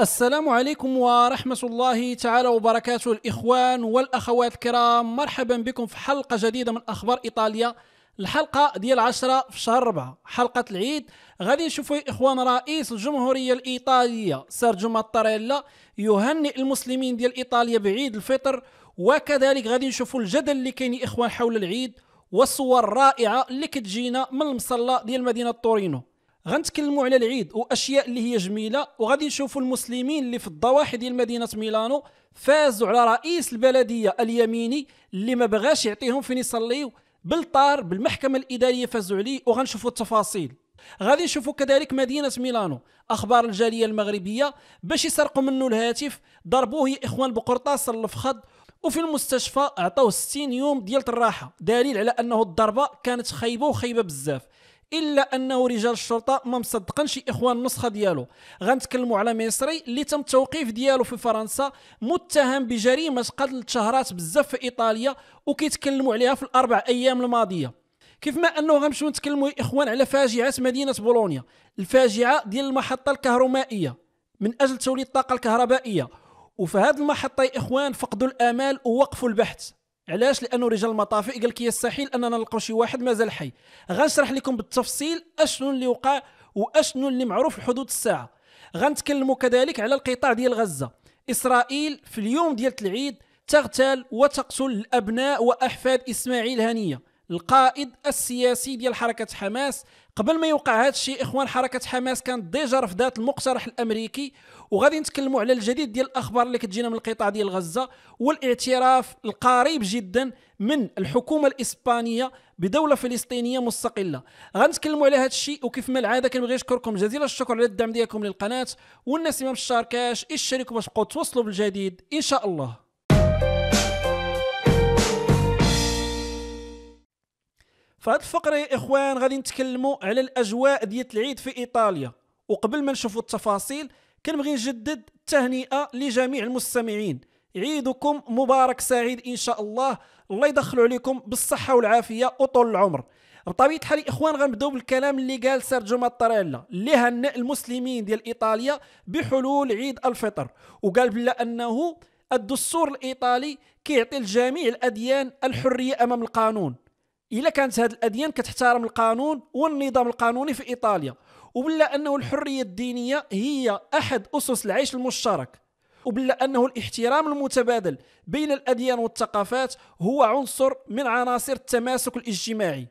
السلام عليكم ورحمة الله تعالى وبركاته الإخوان والأخوات الكرام مرحبا بكم في حلقة جديدة من أخبار إيطاليا الحلقة ديال عشرة في شهر ربعة حلقة العيد غادي نشوفوا إخوان رئيس الجمهورية الإيطالية سيرجيو ماتاريلا يهنئ المسلمين ديال إيطاليا بعيد الفطر وكذلك غادي نشوفوا الجدل اللي كاين إخوان حول العيد والصور الرائعة اللي كتجينا من المصلى ديال مدينة تورينو غنتكلموا على العيد واشياء اللي هي جميله وغادي نشوفوا المسلمين اللي في الضواحي ديال مدينه ميلانو فازوا على رئيس البلديه اليميني اللي ما بغاش يعطيهم فين يصليو بالطار بالمحكمه الاداريه فازوا عليه وغنشوفوا التفاصيل غادي نشوفوا كذلك مدينه ميلانو اخبار الجاليه المغربيه باش يسرقوا منه الهاتف ضربوه يا اخوان بقرطاس الفخذ وفي المستشفى عطاوه 60 يوم ديال الراحه دليل على انه الضربه كانت خايبه وخايبه بزاف الا انه رجال الشرطه ما مصدقنش اخوان النسخه ديالو غنتكلموا على مصري اللي تم التوقيف ديالو في فرنسا متهم بجريمه قتل شهرات بزاف في ايطاليا وكيتكلموا عليها في الاربع ايام الماضيه كيف ما انه غنمشيو نتكلموا يا اخوان على فاجعه مدينه بولونيا الفاجعه ديال المحطه الكهرومائيه من اجل توليد الطاقه الكهربائيه وفي هذه المحطه يا اخوان فقدوا الامال ووقفوا البحث علاش لانه رجال المطافئ قال لك يستحيل اننا نلقاو شي واحد مازال حي غنشرح لكم بالتفصيل اشنو اللي وقع واشنو اللي معروف لحدود الساعه غنتكلموا كذلك على القطاع ديال غزه اسرائيل في اليوم ديال العيد تغتال وتقتل الابناء واحفاد اسماعيل هنيه القائد السياسي ديال حركه حماس قبل ما يوقع هذا الشيء اخوان حركه حماس كانت ديجا رفضات المقترح الامريكي وغادي نتكلموا على الجديد ديال الاخبار اللي كتجينا من القطاع ديال غزه والاعتراف القريب جدا من الحكومه الاسبانيه بدوله فلسطينيه مستقله غنتكلموا على هذا الشيء وكيف ما العاده كنبغي نشكركم جزيل الشكر على الدعم ديالكم للقناه والناس اللي ما مشاركاش اشتركوا باش تبقاو توصلوا بالجديد ان شاء الله فهاد الفقره يا اخوان غادي نتكلموا على الاجواء ديال العيد في ايطاليا وقبل ما نشوفوا التفاصيل كنبغي نجدد التهنئه لجميع المستمعين عيدكم مبارك سعيد ان شاء الله الله يدخلوا عليكم بالصحه والعافيه وطول العمر بطبيعه الحال اخوان غنبداو بالكلام اللي قال سيرجيو ماتاريلا اللي هنأ المسلمين ديال ايطاليا بحلول عيد الفطر وقال بلا انه الدستور الايطالي كيعطي لجميع الاديان الحريه امام القانون الا كانت هذه الاديان كتحترم القانون والنظام القانوني في ايطاليا وبلا انه الحريه الدينيه هي احد اسس العيش المشترك وبلا انه الاحترام المتبادل بين الاديان والثقافات هو عنصر من عناصر التماسك الاجتماعي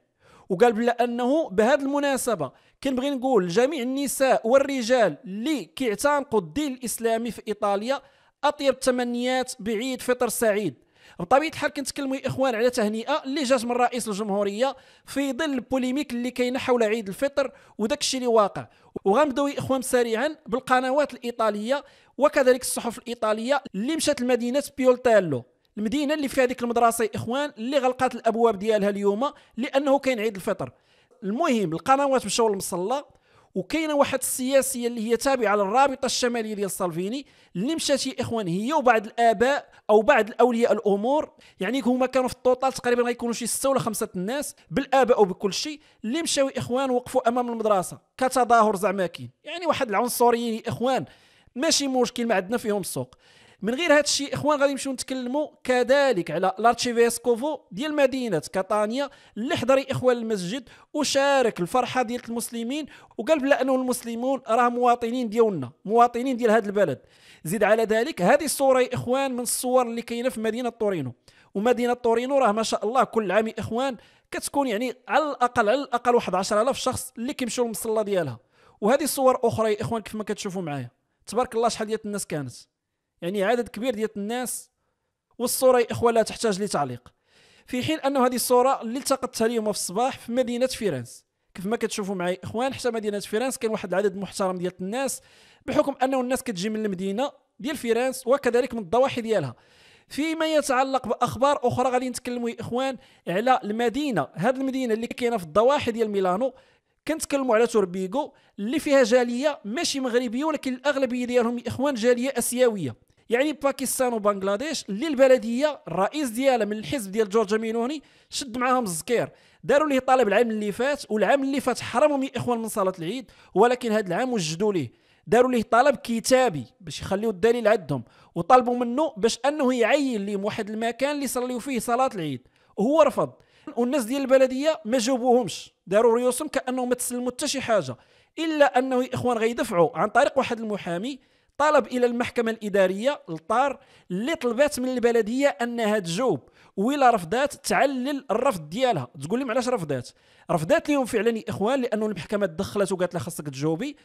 وقال بلا انه بهذه المناسبه كنبغي نقول لجميع النساء والرجال اللي كيعتنقوا الدين الاسلامي في ايطاليا اطيب التمنيات بعيد فطر سعيد بطبيعه الحال كنتكلموا يا اخوان على تهنئه اللي جات من رئيس الجمهوريه في ظل البوليميك اللي كاينه حول عيد الفطر وداك الشيء اللي واقع وغنبداو يا اخوان سريعا بالقنوات الايطاليه وكذلك الصحف الايطاليه اللي مشات لمدينه بيولتالو المدينه اللي فيها هذيك المدرسه يا اخوان اللي غلقات الابواب ديالها اليوم لانه كاين عيد الفطر المهم القنوات مشاو للمصلى وكاينه واحد السياسيه اللي هي تابعه للرابطه الشماليه ديال سالفيني اللي مشات يا اخوان هي وبعض الاباء او بعض الاولياء الامور يعني هما كانوا في الطوطال تقريبا غيكونوا شي سته ولا خمسه الناس بالاباء وبكل شيء اللي مشاو اخوان وقفوا امام المدرسه كتظاهر زعما كاين يعني واحد العنصريين يا اخوان ماشي مشكل ما عندنا فيهم السوق من غير هذا الشيء اخوان غادي نمشيو نتكلموا كذلك على لارتشيفيسكوفو ديال مدينه كاتانيا اللي حضر اخوان المسجد وشارك الفرحه ديال المسلمين وقال بلا انه المسلمون راه مواطنين ديالنا مواطنين ديال هذا البلد زيد على ذلك هذه الصوره يا اخوان من الصور اللي كاينه في مدينه تورينو ومدينه تورينو راه ما شاء الله كل عام يا اخوان كتكون يعني على الاقل على الاقل واحد 10000 شخص اللي كيمشيو للمصلى ديالها وهذه صور اخرى يا اخوان كيف ما كتشوفوا معايا تبارك الله شحال ديال الناس كانت يعني عدد كبير ديال الناس والصوره يا اخوه لا تحتاج لتعليق في حين انه هذه الصوره اللي التقطتها اليوم في الصباح في مدينه فيرنس كيف ما كتشوفوا معايا اخوان حتى مدينه فيرنس كان واحد العدد محترم ديال الناس بحكم انه الناس كتجي من المدينه ديال فيرنس وكذلك من الضواحي ديالها فيما يتعلق باخبار اخرى غادي نتكلموا يا اخوان على المدينه هذه المدينه اللي كاينه في الضواحي ديال ميلانو كنتكلموا على توربيغو اللي فيها جاليه ماشي مغربيه ولكن الاغلبيه ديالهم يا اخوان جاليه اسيويه يعني باكستان وبنغلاديش اللي البلديه الرئيس ديالها من الحزب ديال جورج مينوني شد معاهم الزكير داروا ليه طالب العام اللي فات والعام اللي فات حرموا من الاخوان من صلاه العيد ولكن هذا العام وجدوا ليه داروا ليه طلب كتابي باش يخليوا الدليل عندهم وطلبوا منه باش انه يعين لهم واحد المكان اللي يصليو فيه صلاه العيد وهو رفض والناس ديال البلديه ما جاوبوهمش داروا ريوسهم كانهم ما تسلموا حتى شي حاجه الا انه الاخوان غيدفعوا عن طريق واحد المحامي طلب الى المحكمه الاداريه الطار اللي طلبات من البلديه انها تجاوب ولا رفضات تعلل الرفض ديالها تقول لهم علاش رفضات رفضات لهم فعلا يا اخوان لانه المحكمه تدخلت وقالت لها خاصك تجاوبي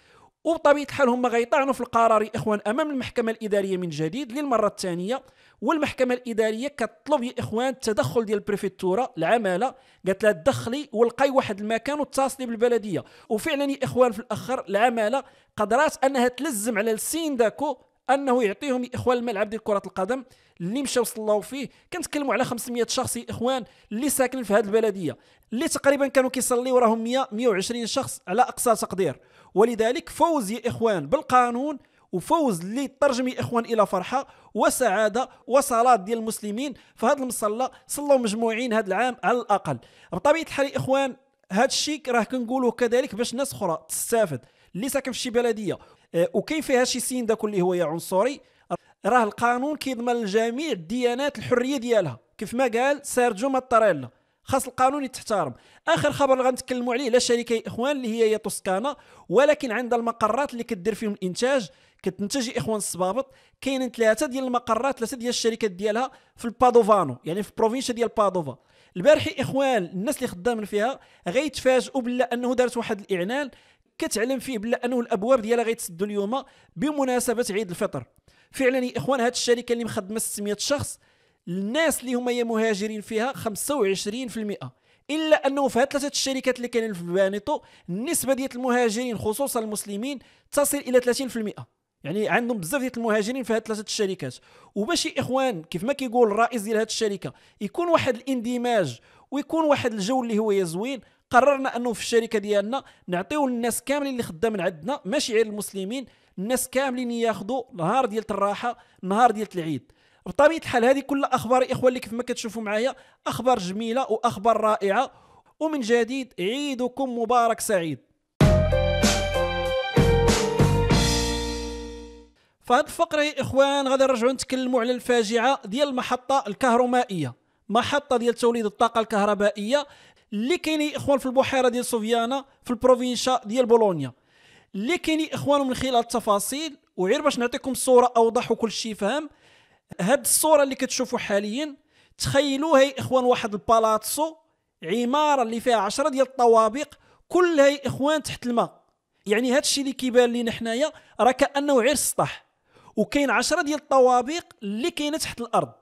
وبطبيعه الحال هما غيطعنوا في القرار يا اخوان امام المحكمه الاداريه من جديد للمره الثانيه والمحكمه الاداريه كتطلب يا اخوان التدخل ديال البريفيتورا العماله قالت لها دخلي ولقاي واحد المكان واتصلي بالبلديه وفعلا يا اخوان في الاخر العماله قدرات انها تلزم على السين داكو انه يعطيهم يا اخوان الملعب ديال كره القدم اللي مشاو صلاو فيه كنتكلموا على 500 شخص يا اخوان اللي ساكنين في هذه البلديه اللي تقريبا كانوا كيصليوا راهم 100 120 شخص على اقصى تقدير ولذلك فوز يا إخوان بالقانون وفوز اللي ترجم يا إخوان إلى فرحة وسعادة وصلاة ديال المسلمين فهاد المصلى صلوا مجموعين هاد العام على الأقل بطبيعة الحال إخوان هاد الشيء راه كنقولوه كذلك باش ناس أخرى تستافد اللي ساكن في شي بلدية آه، وكاين فيها شي سين داك اللي هو يا عنصري راه القانون كيضمن لجميع الديانات الحريه ديالها كيف ما قال سيرجو ماتاريلا خاص القانون يتحترم اخر خبر اللي غنتكلموا عليه لا شركه اخوان اللي هي توسكانا ولكن عندها المقرات اللي كدير فيهم الانتاج كتنتج اخوان الصبابط كاينين ثلاثه ديال المقرات ثلاثه ديال الشركات ديالها في البادوفانو يعني في البروفينشا ديال بادوفا البارح اخوان الناس اللي خدامين فيها غيتفاجئوا بلا انه دارت واحد الاعلان كتعلم فيه بلا انه الابواب ديالها غيتسدوا اليوم بمناسبه عيد الفطر فعلا يا اخوان هذه الشركه اللي مخدمه 600 شخص الناس اللي هما يا مهاجرين فيها 25% الا انه في هذه ثلاثه الشركات اللي كاينين في بانيتو النسبه ديال المهاجرين خصوصا المسلمين تصل الى 30% يعني عندهم بزاف ديال المهاجرين في هذه ثلاثه الشركات وباش اخوان كيف ما كيقول الرئيس ديال هذه الشركه يكون واحد الاندماج ويكون واحد الجو اللي هو زوين قررنا انه في الشركه ديالنا نعطيو للناس كاملين اللي خدامين عندنا ماشي غير المسلمين الناس كاملين ياخذوا نهار ديال الراحه نهار ديال العيد بطبيعه الحال هذه كل اخبار اخوان اللي كيف ما كتشوفوا معايا اخبار جميله واخبار رائعه ومن جديد عيدكم مبارك سعيد فهاد الفقرة يا إخوان غادي نرجعو نتكلمو على الفاجعة ديال المحطة الكهرومائية محطة ديال توليد الطاقة الكهربائية اللي كاين يا إخوان في البحيرة ديال سوفيانا في البروفينشا ديال بولونيا اللي كاين يا إخوان من خلال التفاصيل وغير باش نعطيكم صورة أوضح وكل شيء فهم هاد الصوره اللي كتشوفوا حاليا تخيلوا هاي اخوان واحد البالاتسو عماره اللي فيها عشرة ديال الطوابق كلها يا اخوان تحت الماء يعني هاد الشيء اللي كيبان لينا حنايا راه كانه عير السطح وكاين عشرة ديال الطوابق اللي كاينه تحت الارض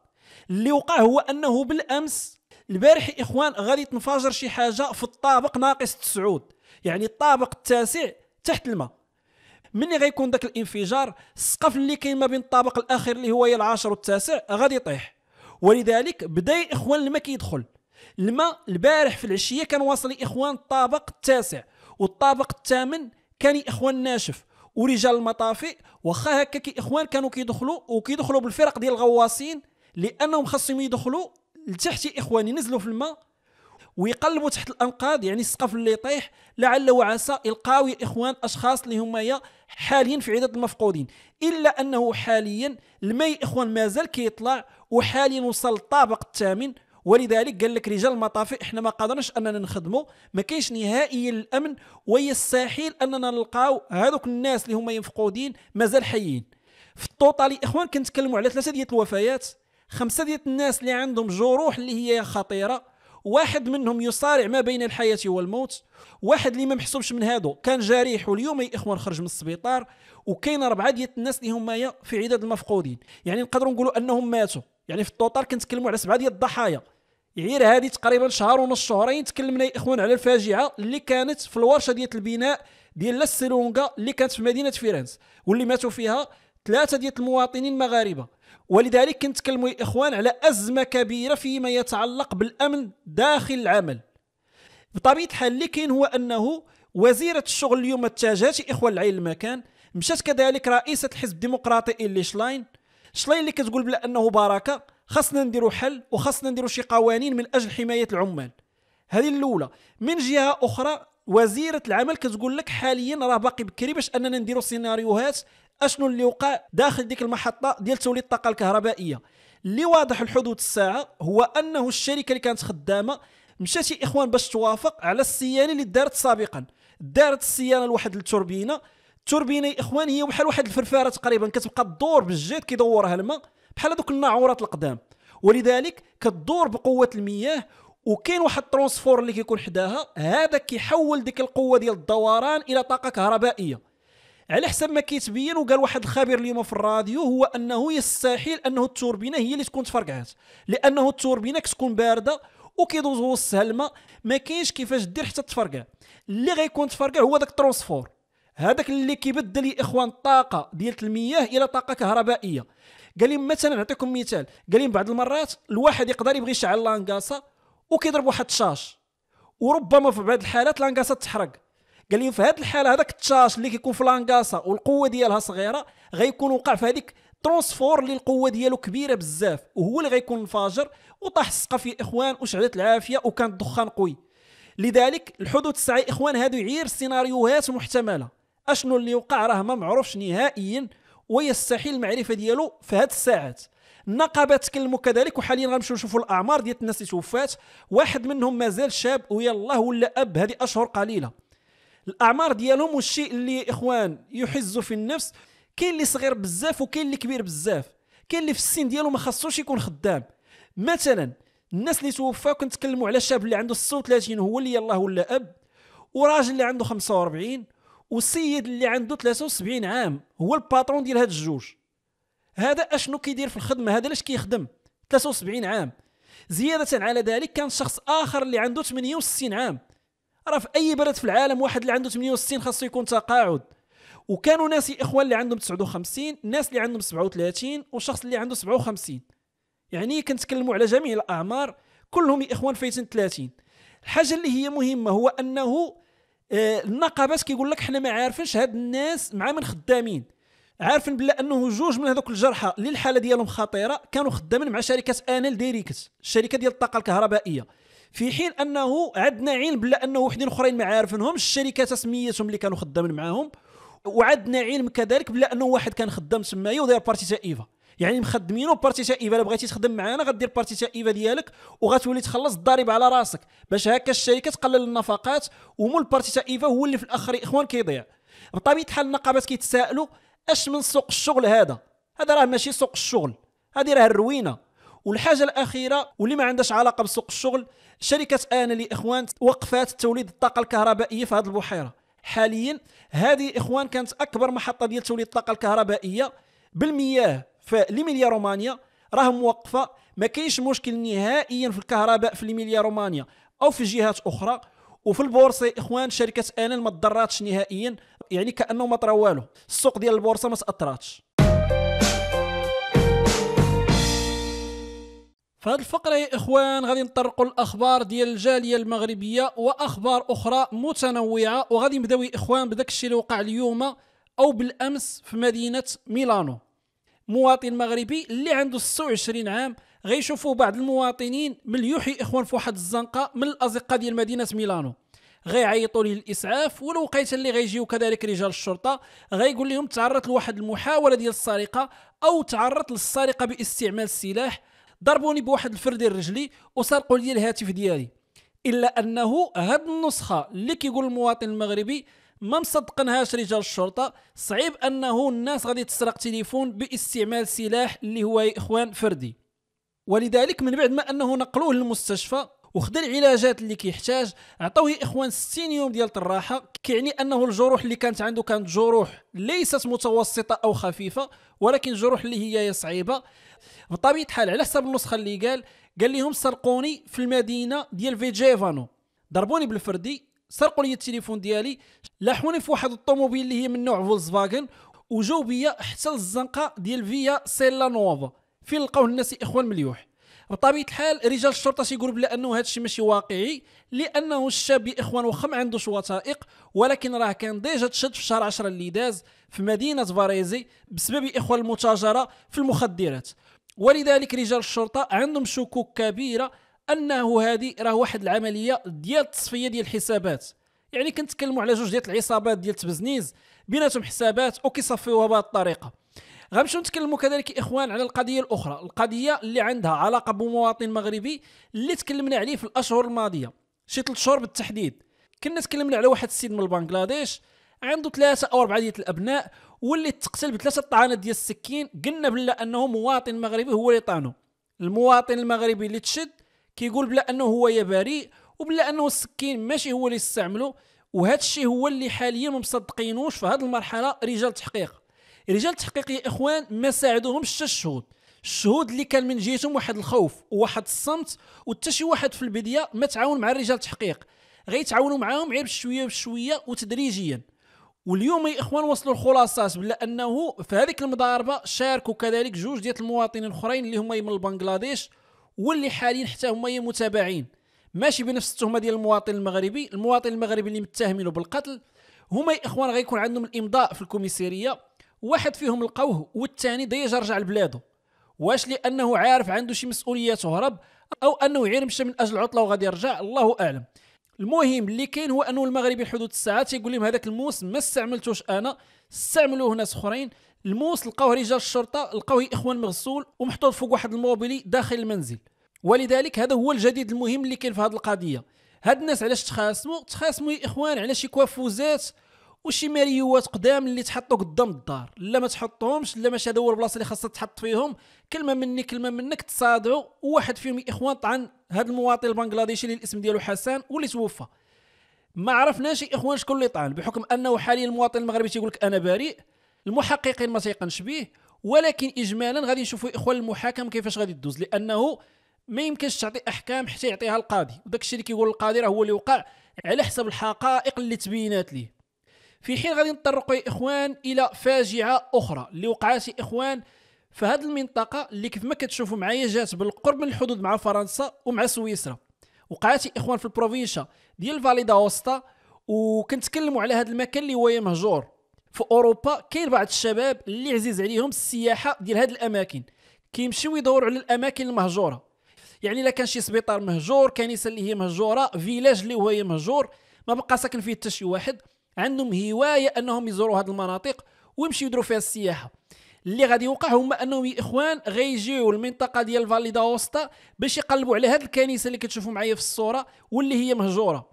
اللي وقع هو انه بالامس البارح يا اخوان غادي تنفجر شي حاجه في الطابق ناقص تسعود يعني الطابق التاسع تحت الماء ملي غيكون داك الانفجار السقف اللي كاين ما بين الطابق الاخير اللي هو العاشر والتاسع غادي يطيح ولذلك بدا اخوان الماء كيدخل الماء البارح في العشيه كان واصل الاخوان الطابق التاسع والطابق الثامن كان اخوان ناشف ورجال المطافئ واخا هكا كي اخوان كانوا كيدخلوا وكيدخلوا بالفرق ديال الغواصين لانهم خاصهم يدخلوا لتحت اخواني نزلوا في الماء ويقلبوا تحت الانقاض يعني السقف اللي يطيح لعل وعسى القاوي الاخوان اخوان اشخاص اللي هما حاليا في عدد المفقودين الا انه حاليا الماء اخوان مازال كيطلع وحاليا وصل الطابق الثامن ولذلك قال لك رجال المطافئ احنا ما قدرناش اننا نخدموا ما كاينش نهائيا الامن ويستحيل اننا نلقاو هذوك الناس اللي هما مفقودين مازال حيين في التوتالي اخوان كنتكلموا على ثلاثه ديال الوفيات خمسه ديال الناس اللي عندهم جروح اللي هي خطيره واحد منهم يصارع ما بين الحياة والموت واحد اللي ما محسوبش من هادو كان جريح واليوم يا اخوان خرج من السبيطار وكاين ربعه ديال الناس اللي هما في عداد المفقودين يعني نقدروا نقولوا انهم ماتوا يعني في الطوطار كنتكلموا على سبعه ديال الضحايا غير هذه تقريبا شهر ونص شهرين تكلمنا يا اخوان على الفاجعه اللي كانت في الورشه ديال البناء ديال لاسيلونغا اللي كانت في مدينه فيرنس واللي ماتوا فيها ثلاثه ديال المواطنين مغاربه ولذلك كنتكلموا كلموا اخوان على ازمه كبيره فيما يتعلق بالامن داخل العمل بطبيعه الحال اللي كاين هو انه وزيره الشغل اليوم اتجهت يا اخوان العين المكان مشات كذلك رئيسه الحزب الديمقراطي اللي شلاين شلاين اللي كتقول بلا انه بركه خاصنا نديرو حل وخاصنا نديرو شي قوانين من اجل حمايه العمال هذه الاولى من جهه اخرى وزيره العمل كتقول لك حاليا راه باقي بكري باش اننا نديرو سيناريوهات اشنو اللي وقع داخل ديك المحطه ديال توليد الطاقه الكهربائيه اللي واضح الحدود الساعه هو انه الشركه اللي كانت خدامه مشات يا اخوان باش توافق على الصيانه اللي دارت سابقا دارت الصيانه لواحد التوربينه التوربينه يا اخوان هي بحال واحد الفرفاره تقريبا كتبقى تدور بالجيت كيدورها الماء بحال هذوك الناعورات القدام ولذلك كتدور بقوه المياه وكاين واحد الترونسفور اللي كيكون حداها هذا كيحول ديك القوه ديال الدوران الى طاقه كهربائيه على حسب ما كيتبين وقال واحد الخبير اليوم في الراديو هو انه يستحيل انه التوربينه هي اللي تكون تفركعات لانه التوربينه كتكون بارده وكيدوز وسطها الماء ما كاينش كيفاش دير حتى تفركع اللي غيكون تفركع هو داك الترونسفور هذاك اللي كيبدل يا اخوان الطاقه ديال المياه الى طاقه كهربائيه قال لي مثلا نعطيكم مثال قال لي بعض المرات الواحد يقدر يبغي يشعل لانكاسا وكيضرب واحد الشاش وربما في بعض الحالات لانكاسا تحرق قال لي في هذه الحاله هذاك التشاش اللي كيكون في لانكاسا والقوه ديالها صغيره غيكون وقع في هذيك ترونسفور اللي القوه ديالو كبيره بزاف وهو اللي غيكون انفجر وطاح السقا في اخوان وشعلت العافيه وكان الدخان قوي لذلك الحدوث السعي اخوان هادو يعير السيناريوهات المحتمله اشنو اللي وقع راه ما معروفش نهائيا ويستحيل المعرفه ديالو في هاد الساعات النقابه تكلموا كذلك وحاليا غنمشيو نشوفوا الاعمار ديال الناس اللي توفات واحد منهم مازال شاب ويلاه ولا اب هذه اشهر قليله الاعمار ديالهم والشيء اللي اخوان يحز في النفس كاين اللي صغير بزاف وكاين اللي كبير بزاف كاين اللي في السن ديالو ما خصوش يكون خدام مثلا الناس اللي توفاو كنتكلموا على شاب اللي عنده 36 هو اللي يلاه ولا اب وراجل اللي عنده 45 وسيد اللي عنده 73 عام هو الباترون ديال هاد الجوج هذا اشنو كيدير في الخدمه هذا علاش كيخدم 73 عام زياده على ذلك كان شخص اخر اللي عنده 68 عام راه في اي بلد في العالم واحد اللي عنده 68 خاصو يكون تقاعد وكانوا ناس اخوان اللي عندهم 59 ناس اللي عندهم 37 وشخص اللي عنده 57 يعني كنتكلموا على جميع الاعمار كلهم اخوان فايتين 30 الحاجه اللي هي مهمه هو انه آه، النقابات كيقول لك حنا ما عارفينش هاد الناس مع من خدامين عارفين بلا انه جوج من هذوك الجرحى اللي الحاله ديالهم خطيره كانوا خدامين مع شركه انل ديريكت الشركه ديال الطاقه الكهربائيه في حين انه عندنا علم بلا انه وحدين اخرين ما عارفينهم الشركات سميتهم اللي كانوا خدامين معاهم وعندنا علم كذلك بلا انه واحد كان خدام تمايا وداير بارتي ايفا يعني مخدمينو بارتي ايفا الا بغيتي تخدم معانا غدير بارتي ايفا ديالك وغتولي تخلص الضريب على راسك باش هكا الشركه تقلل النفقات ومول بارتي ايفا هو اللي في الاخر اخوان كيضيع بطبيعه الحال النقابات كيتسائلوا اش من سوق الشغل هذا هذا راه ماشي سوق الشغل هذه راه الروينه والحاجه الاخيره واللي ما عندهاش علاقه بسوق الشغل شركه ان اخوان وقفات توليد الطاقه الكهربائيه في هذه البحيره حاليا هذه اخوان كانت اكبر محطه ديال توليد الطاقه الكهربائيه بالمياه في ليميليا رومانيا راه موقفه ما كاينش مشكل نهائيا في الكهرباء في ليميليا رومانيا او في جهات اخرى وفي البورصه اخوان شركه انال ما تضراتش نهائيا يعني كانه ما طرا والو السوق ديال البورصه ما تاثراتش في هذه الفقرة يا إخوان غادي نطرقوا الأخبار ديال الجالية المغربية وأخبار أخرى متنوعة وغادي نبداو يا إخوان بداك الشيء اللي وقع اليوم أو بالأمس في مدينة ميلانو مواطن مغربي اللي عنده 26 عام غيشوفوا بعض المواطنين مليوحي إخوان في واحد الزنقة من الأزقة ديال مدينة ميلانو غيعيطوا ليه الاسعاف والوقيته اللي غيجيو كذلك رجال الشرطه غيقول لهم تعرضت لواحد المحاوله ديال السرقه او تعرضت للسرقه باستعمال السلاح ضربوني بواحد الفردي رجلي وسرقوا لي الهاتف ديالي الا انه هاد النسخه اللي كيقول المواطن المغربي ما مصدقنهاش رجال الشرطه صعيب انه الناس غادي تسرق تليفون باستعمال سلاح اللي هو يا اخوان فردي ولذلك من بعد ما انه نقلوه للمستشفى وخدا العلاجات اللي كيحتاج عطاوه اخوان 60 يوم ديال الراحه كيعني انه الجروح اللي كانت عنده كانت جروح ليست متوسطه او خفيفه ولكن جروح اللي هي صعيبه بطبيعه الحال على حسب النسخه اللي قال قال لهم سرقوني في المدينه ديال فيجيفانو ضربوني بالفردي سرقوا لي التليفون ديالي لاحوني في واحد الطوموبيل اللي هي من نوع فولكسفاغن وجاو بيا حتى للزنقه ديال فيا سيلا نوفا فين لقاو الناس اخوان مليوح بطبيعه الحال رجال الشرطه تيقولوا بلا انه هذا الشيء ماشي واقعي لانه الشاب يا اخوان واخا ما عندوش وثائق ولكن راه كان ديجا تشد في شهر 10 اللي داز في مدينه فاريزي بسبب اخوان المتاجره في المخدرات ولذلك رجال الشرطه عندهم شكوك كبيره انه هذه راه واحد العمليه ديال التصفيه ديال الحسابات يعني كنتكلموا على جوج ديال العصابات ديال تبزنيز بيناتهم حسابات وكيصفيوها بهذه الطريقه غنمشيو نتكلموا كذلك اخوان على القضيه الاخرى القضيه اللي عندها علاقه بمواطن مغربي اللي تكلمنا عليه في الاشهر الماضيه شي 3 شهور بالتحديد كنا تكلمنا على واحد السيد من بنغلاديش عنده ثلاثه او اربعه ديال الابناء واللي تقتل بثلاثه طعانات ديال السكين قلنا بلا انه مواطن مغربي هو اللي طعنه المواطن المغربي اللي تشد كيقول بلا انه هو يا بريء وبلا انه السكين ماشي هو اللي استعملو وهذا الشيء هو اللي حاليا ما مصدقينوش في هذه المرحله رجال تحقيق رجال التحقيق يا اخوان ما ساعدوهمش حتى الشهود الشهود اللي كان من جهتهم واحد الخوف وواحد الصمت وحتى شي واحد في البدايه ما تعاون مع رجال التحقيق غيتعاونوا معاهم غير بشويه بشويه وتدريجيا واليوم يا اخوان وصلوا الخلاصات بلا انه في هذيك المضاربه شاركوا كذلك جوج ديال المواطنين الاخرين اللي هما من بنغلاديش واللي حاليا حتى هما متابعين ماشي بنفس التهمه ديال المواطن المغربي المواطن المغربي اللي متهمينه بالقتل هما يا اخوان غيكون عندهم الامضاء في الكوميسيريه واحد فيهم لقوه والثاني ديجا رجع لبلاده واش لانه عارف عنده شي مسؤوليات وهرب او انه عير مشى من اجل العطله وغادي يرجع الله اعلم المهم اللي كاين هو انه المغربي حدود الساعه تيقول لهم هذاك الموس ما استعملتوش انا استعملوه ناس اخرين الموس لقاوه رجال الشرطه لقاوه اخوان مغسول ومحطوط فوق واحد الموبيلي داخل المنزل ولذلك هذا هو الجديد المهم اللي كاين في هذه القضيه هاد الناس علاش تخاصموا تخاصموا يا اخوان على شي كوافوزات وشي ماريوات قدام اللي تحطوا قدام الدار لا ما تحطهمش لا ماشي هذا هو البلاصه اللي خاصها تحط فيهم كلمه مني كلمه منك تصادعوا واحد فيهم اخوان طعن هذا المواطن البنغلاديشي اللي الاسم ديالو حسن واللي توفى ما عرفناش اخوان شكون اللي طعن بحكم انه حاليا المواطن المغربي تيقول لك انا بريء المحققين ما تيقنش به ولكن اجمالا غادي نشوفوا اخوان المحاكم كيفاش غادي تدوز لانه ما يمكنش تعطي احكام حتى يعطيها القاضي وداك الشيء اللي كيقول القاضي راه هو اللي وقع على حسب الحقائق اللي تبينات ليه في حين غادي نطرقوا يا اخوان الى فاجعه اخرى اللي وقعت يا اخوان في هذه المنطقه اللي كيف ما كتشوفوا معايا جات بالقرب من الحدود مع فرنسا ومع سويسرا وقعت يا اخوان في البروفينشا ديال فاليدا اوستا وكنتكلموا على هذا المكان اللي هو مهجور في اوروبا كاين بعض الشباب اللي عزيز عليهم السياحه ديال هذه الاماكن كيمشيو يدوروا على الاماكن المهجوره يعني الا كان شي سبيطار مهجور كنيسه اللي هي مهجوره فيلاج اللي هو مهجور ما بقى ساكن فيه حتى شي واحد عندهم هوايه انهم يزوروا هذه المناطق ويمشيو يديروا فيها السياحه اللي غادي يوقع هما انهم يا اخوان غيجيو المنطقه ديال فاليدا اوستا باش يقلبوا على هذه الكنيسه اللي كتشوفوا معايا في الصوره واللي هي مهجوره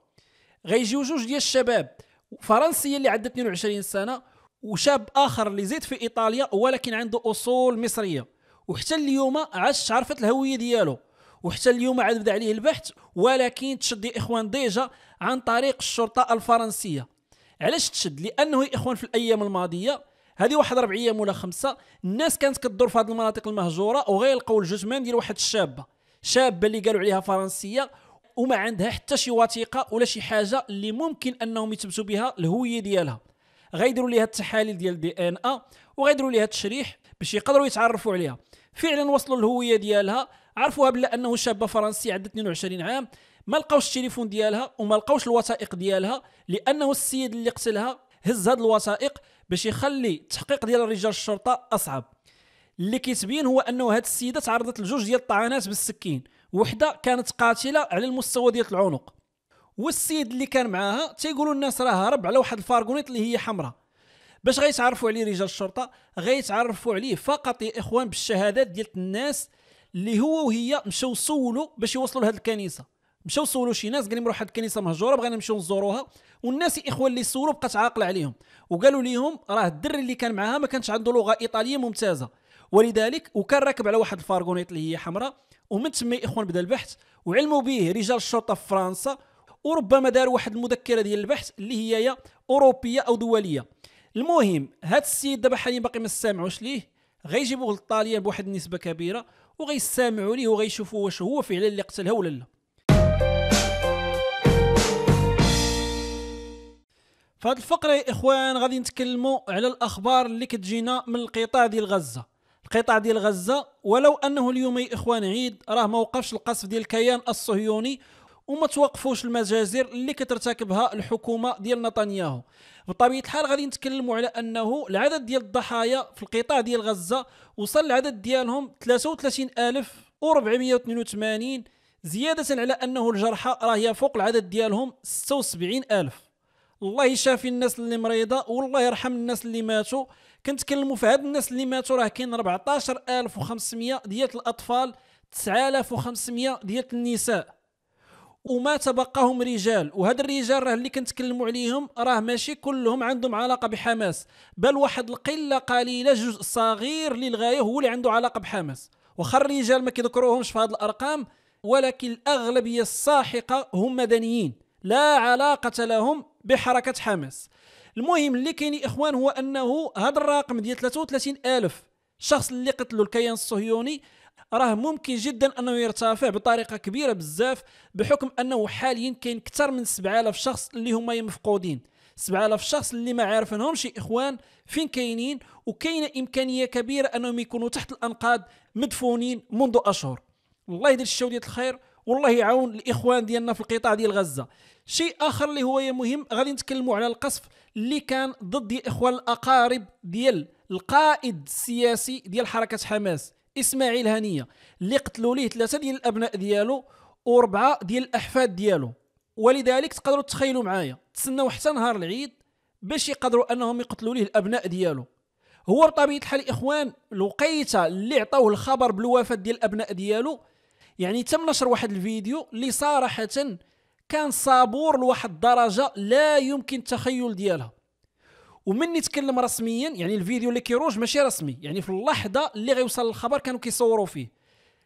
غيجيو جوج ديال الشباب فرنسيه اللي عندها 22 سنه وشاب اخر اللي زيد في ايطاليا ولكن عنده اصول مصريه وحتى اليوم عادش عرفت الهويه ديالو وحتى اليوم عاد بدا عليه البحث ولكن تشد اخوان ديجا عن طريق الشرطه الفرنسيه علاش تشد لانه يا اخوان في الايام الماضيه هذه واحد ربع ايام ولا خمسه الناس كانت كدور في هذه المناطق المهجوره وغيلقاو الجثمان ديال واحد الشابه شابه اللي قالوا عليها فرنسيه وما عندها حتى شي وثيقه ولا شي حاجه اللي ممكن انهم يثبتوا بها الهويه ديالها غيديروا ليها التحاليل ديال دي ان ا إيه، وغيديروا ليها التشريح باش يقدروا يتعرفوا عليها فعلا وصلوا الهويه ديالها عرفوها بلا انه شابه فرنسي عندها 22 عام ما لقاوش التليفون ديالها وما لقاوش الوثائق ديالها لانه السيد اللي قتلها هز هاد الوثائق باش يخلي التحقيق ديال رجال الشرطه اصعب اللي كيتبين هو انه هاد السيده تعرضت لجوج ديال الطعنات بالسكين وحده كانت قاتله على المستوى ديال العنق والسيد اللي كان معاها تيقولوا الناس راه هرب على واحد الفارغونيت اللي هي حمراء باش غيتعرفوا عليه رجال الشرطه غيتعرفوا عليه فقط يا اخوان بالشهادات ديال الناس اللي هو وهي مشاو سولوا باش يوصلوا لهاد الكنيسه مشاو سولوا شي ناس قال لهم روح الكنيسه مهجوره بغينا نمشيو نزوروها والناس الاخوان اللي سولوا بقات عاقله عليهم وقالوا لهم راه الدري اللي كان معاها ما كانش عنده لغه ايطاليه ممتازه ولذلك وكان راكب على واحد الفارغونيط اللي هي حمراء ومن تما الاخوان بدا البحث وعلموا به رجال الشرطه في فرنسا وربما داروا واحد المذكره ديال البحث اللي هي يا اوروبيه او دوليه المهم هذا السيد دابا حاليا باقي ما سامعوش ليه غيجيبوه للطاليان بواحد النسبه كبيره وغيسامعوا ليه وغيشوفوا واش هو فعلا اللي قتلها ولا لا في هذه الفقره يا اخوان غادي نتكلموا على الاخبار اللي كتجينا من القطاع ديال غزه القطاع ديال غزه ولو انه اليوم يا اخوان عيد راه ما وقفش القصف ديال الكيان الصهيوني وما توقفوش المجازر اللي كترتكبها الحكومه ديال نتنياهو بطبيعه الحال غادي نتكلموا على انه العدد ديال الضحايا في القطاع ديال غزه وصل العدد ديالهم 33482 زياده على انه الجرحى راه فوق العدد ديالهم 76000 الله يشافي الناس اللي مريضه والله يرحم الناس اللي ماتوا كنتكلموا في هاد الناس اللي ماتوا راه كاين 14500 ديال الاطفال 9500 ديال النساء وما تبقاهم رجال وهاد الرجال راه اللي كنتكلموا عليهم راه ماشي كلهم عندهم علاقه بحماس بل واحد القله قليله جزء صغير للغايه هو اللي عنده علاقه بحماس واخا الرجال ما كيذكروهمش في هاد الارقام ولكن الاغلبيه الساحقه هم مدنيين لا علاقه لهم بحركه حماس المهم اللي كاين يا اخوان هو انه هذا الرقم ديال 33 الف شخص اللي قتلوا الكيان الصهيوني راه ممكن جدا انه يرتفع بطريقه كبيره بزاف بحكم انه حاليا كاين اكثر من 7000 شخص اللي هما مفقودين 7000 شخص اللي ما عارفينهمش اخوان فين كاينين وكاينه امكانيه كبيره انهم يكونوا تحت الانقاض مدفونين منذ اشهر الله يدير الشو ديال الخير والله يعاون الاخوان ديالنا في القطاع ديال غزه شيء اخر اللي هو مهم غادي نتكلموا على القصف اللي كان ضد الاخوان الاقارب ديال القائد السياسي ديال حركه حماس اسماعيل هنيه اللي قتلوا ليه ثلاثه ديال الابناء ديالو وربعه ديال الاحفاد ديالو ولذلك تقدروا تخيلوا معايا تسناو حتى نهار العيد باش يقدروا انهم يقتلوا ليه الابناء ديالو هو بطبيعه الحال الاخوان الوقيته اللي عطاوه الخبر بالوفاه ديال الابناء ديالو يعني تم نشر واحد الفيديو اللي صراحه كان صابور لواحد الدرجه لا يمكن التخيل ديالها ومن يتكلم رسميا يعني الفيديو اللي كيروج ماشي رسمي يعني في اللحظه اللي غيوصل الخبر كانوا كيصوروا فيه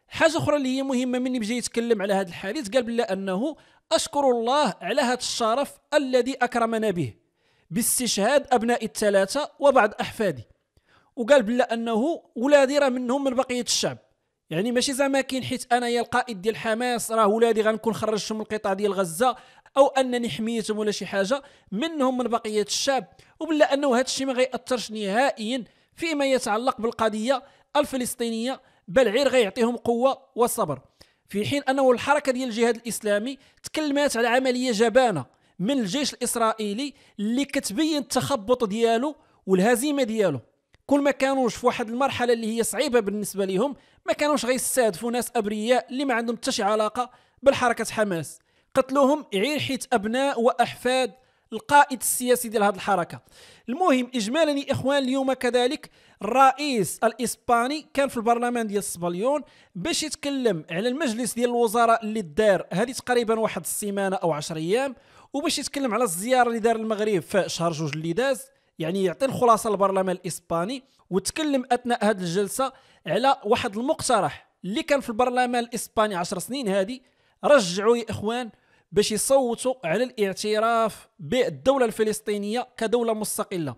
حاجه اخرى اللي هي مهمه مني بجا يتكلم على هذا الحديث قال بلا انه اشكر الله على هذا الشرف الذي اكرمنا به باستشهاد ابناء الثلاثه وبعض احفادي وقال بلا انه ولادي منهم من بقيه الشعب يعني ماشي زعما كاين حيت انايا القائد ديال حماس راه ولادي غنكون خرجتهم من القطاع ديال غزه او انني حميتهم ولا شي حاجه منهم من بقيه الشعب وبلا انه هذا الشيء ما غياثرش نهائيا فيما يتعلق بالقضيه الفلسطينيه بل غير غيعطيهم قوه وصبر في حين انه الحركه ديال الجهاد الاسلامي تكلمات على عمليه جبانه من الجيش الاسرائيلي اللي كتبين التخبط ديالو والهزيمه ديالو كل ما كانوش في واحد المرحله اللي هي صعيبه بالنسبه لهم ما كانوش غيستهدفوا ناس ابرياء اللي ما عندهم حتى شي علاقه بالحركه حماس قتلوهم غير حيت ابناء واحفاد القائد السياسي ديال هذه الحركه المهم اجمالا يا اخوان اليوم كذلك الرئيس الاسباني كان في البرلمان ديال السبليون باش يتكلم على المجلس ديال الوزراء اللي دار هذه تقريبا واحد السيمانه او 10 ايام وباش يتكلم على الزياره اللي دار المغرب في شهر جوج اللي داز يعني يعطي الخلاصه للبرلمان الاسباني وتكلم اثناء هذه الجلسه على واحد المقترح اللي كان في البرلمان الاسباني 10 سنين هذه رجعوا يا اخوان باش يصوتوا على الاعتراف بالدوله الفلسطينيه كدوله مستقله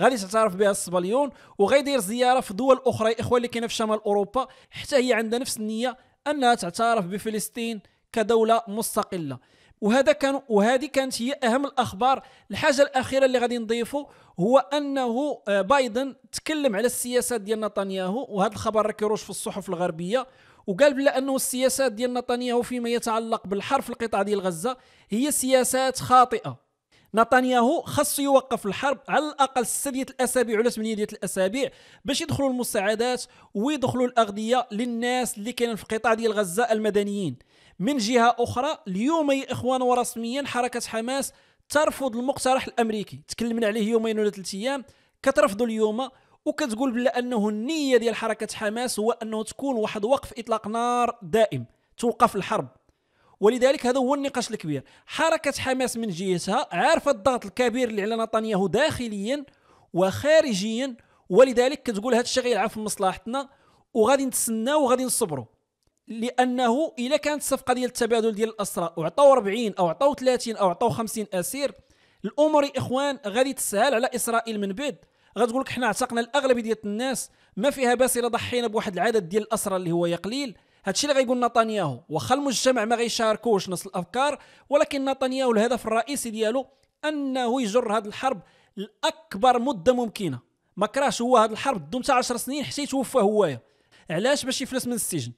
غادي تعترف بها الصبليون وغيدير زياره في دول اخرى يا اخوان اللي كاينه في شمال اوروبا حتى هي عندها نفس النيه انها تعترف بفلسطين كدوله مستقله وهذا كان وهذه كانت هي اهم الاخبار الحاجه الاخيره اللي غادي نضيفه هو انه آه، بايدن تكلم على السياسات ديال نتنياهو وهذا الخبر راه كيروش في الصحف الغربيه وقال بلا انه السياسات ديال نتنياهو فيما يتعلق بالحرب في القطاع ديال غزه هي سياسات خاطئه نتنياهو خاصو يوقف الحرب على الاقل سته ديال الاسابيع ولا ثمانيه ديال الاسابيع باش يدخلوا المساعدات ويدخلوا الاغذيه للناس اللي كاينين في القطاع ديال غزه المدنيين من جهه اخرى اليوم يا اخوان ورسميا حركه حماس ترفض المقترح الامريكي تكلمنا عليه يومين ولا ثلاث ايام كترفضوا اليوم وكتقول بلا انه النيه ديال حركه حماس هو انه تكون واحد وقف اطلاق نار دائم توقف الحرب ولذلك هذا هو النقاش الكبير حركه حماس من جهتها عارفه الضغط الكبير اللي على نتنياهو داخليا وخارجيا ولذلك كتقول هذا الشيء غيلعب في مصلحتنا وغادي نتسناو وغادي نصبروا لانه الا كانت الصفقه ديال التبادل ديال الاسرى وعطاو 40 او عطاو 30 او عطاو 50 اسير الامور يا اخوان غادي تسهل على اسرائيل من بعد غتقول لك حنا اعتقنا الاغلبيه ديال الناس ما فيها باس الا ضحينا بواحد العدد ديال الاسرى اللي هو قليل هادشي اللي غيقول نتنياهو واخا المجتمع ما غيشاركوش نفس الافكار ولكن نتنياهو الهدف الرئيسي ديالو انه يجر هاد الحرب لاكبر مده ممكنه ما كراش هو هاد الحرب دوم 10 سنين حتى يتوفى هويا علاش باش يفلس من السجن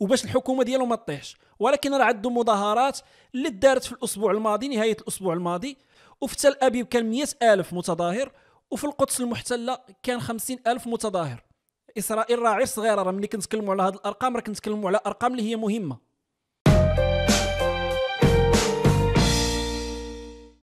وباش الحكومه ديالو ما تطيحش ولكن راه عندهم مظاهرات اللي دارت في الاسبوع الماضي نهايه الاسبوع الماضي وفي تل ابيب كان مئة الف متظاهر وفي القدس المحتله كان خمسين الف متظاهر اسرائيل راه غير صغيره راه ملي كنتكلموا على هذه الارقام راه كنتكلموا على ارقام اللي هي مهمه